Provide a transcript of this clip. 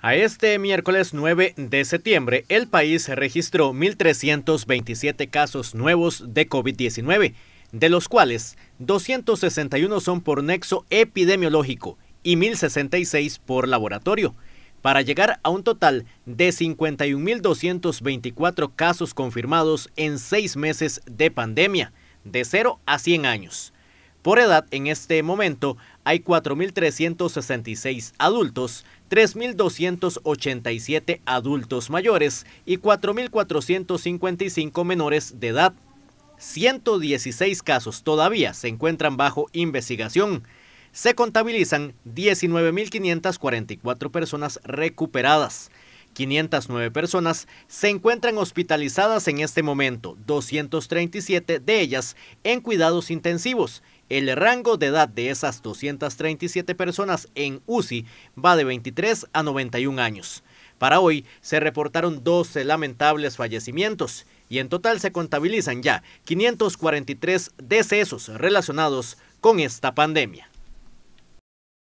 A este miércoles 9 de septiembre, el país registró 1.327 casos nuevos de COVID-19, de los cuales 261 son por nexo epidemiológico y 1.066 por laboratorio, para llegar a un total de 51.224 casos confirmados en seis meses de pandemia, de 0 a 100 años. Por edad, en este momento hay 4.366 adultos, 3.287 adultos mayores y 4.455 menores de edad. 116 casos todavía se encuentran bajo investigación. Se contabilizan 19.544 personas recuperadas. 509 personas se encuentran hospitalizadas en este momento, 237 de ellas en cuidados intensivos. El rango de edad de esas 237 personas en UCI va de 23 a 91 años. Para hoy se reportaron 12 lamentables fallecimientos y en total se contabilizan ya 543 decesos relacionados con esta pandemia.